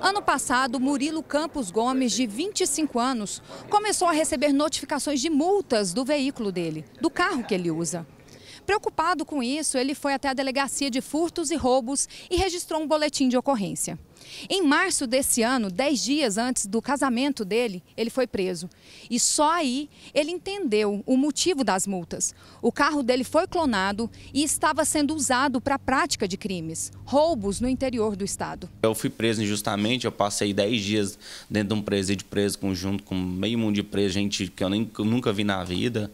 Ano passado, Murilo Campos Gomes, de 25 anos, começou a receber notificações de multas do veículo dele, do carro que ele usa. Preocupado com isso, ele foi até a delegacia de furtos e roubos e registrou um boletim de ocorrência. Em março desse ano, dez dias antes do casamento dele, ele foi preso. E só aí ele entendeu o motivo das multas. O carro dele foi clonado e estava sendo usado para a prática de crimes, roubos no interior do estado. Eu fui preso injustamente, eu passei dez dias dentro de um presídio preso conjunto com meio mundo de preso, gente que eu, nem, que eu nunca vi na vida.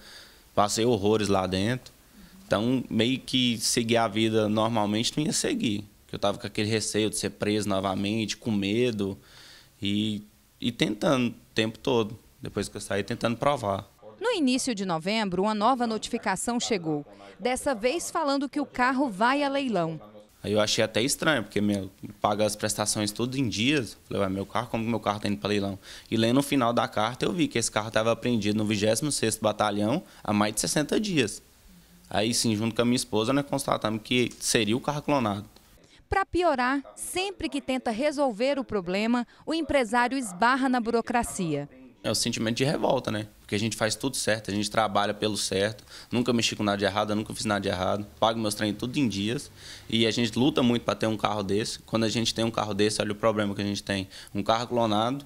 Passei horrores lá dentro. Então, meio que seguir a vida normalmente não ia seguir. Eu estava com aquele receio de ser preso novamente, com medo. E, e tentando o tempo todo. Depois que eu saí, tentando provar. No início de novembro, uma nova notificação chegou. Dessa vez falando que o carro vai a leilão. Aí eu achei até estranho, porque meu, paga as prestações todo em dias. Falei, meu carro, como que meu carro tá indo para leilão? E lendo no final da carta, eu vi que esse carro estava apreendido no 26º Batalhão há mais de 60 dias. Aí sim, junto com a minha esposa, nós constatamos que seria o carro clonado. Para piorar, sempre que tenta resolver o problema, o empresário esbarra na burocracia. É o sentimento de revolta, né? Porque a gente faz tudo certo, a gente trabalha pelo certo, nunca mexi com nada de errado, nunca fiz nada de errado, pago meus treinos tudo em dias e a gente luta muito para ter um carro desse. Quando a gente tem um carro desse, olha o problema que a gente tem. Um carro clonado,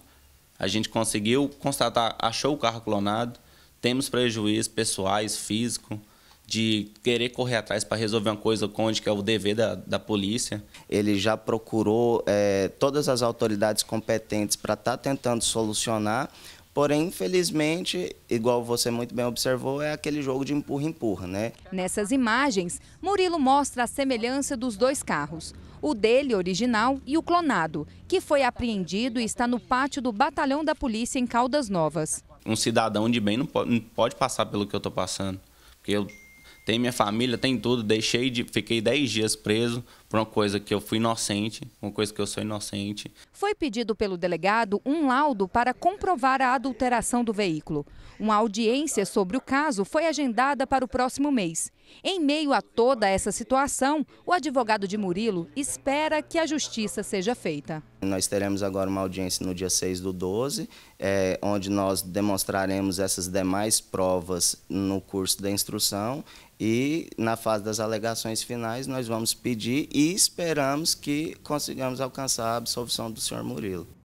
a gente conseguiu constatar, achou o carro clonado, temos prejuízo pessoais, físico, de querer correr atrás para resolver uma coisa onde que é o dever da, da polícia. Ele já procurou é, todas as autoridades competentes para estar tá tentando solucionar, Porém, infelizmente, igual você muito bem observou, é aquele jogo de empurra-empurra, né? Nessas imagens, Murilo mostra a semelhança dos dois carros. O dele, original, e o clonado, que foi apreendido e está no pátio do Batalhão da Polícia em Caldas Novas. Um cidadão de bem não pode, não pode passar pelo que eu estou passando. Porque eu tem minha família, tem tudo. Deixei de. Fiquei 10 dias preso por uma coisa que eu fui inocente, uma coisa que eu sou inocente. Foi pedido pelo delegado um laudo para comprovar a adulteração do veículo. Uma audiência sobre o caso foi agendada para o próximo mês. Em meio a toda essa situação, o advogado de Murilo espera que a justiça seja feita. Nós teremos agora uma audiência no dia 6 do 12, é, onde nós demonstraremos essas demais provas no curso da instrução e na fase das alegações finais nós vamos pedir e esperamos que consigamos alcançar a absolvição do senhor Murilo.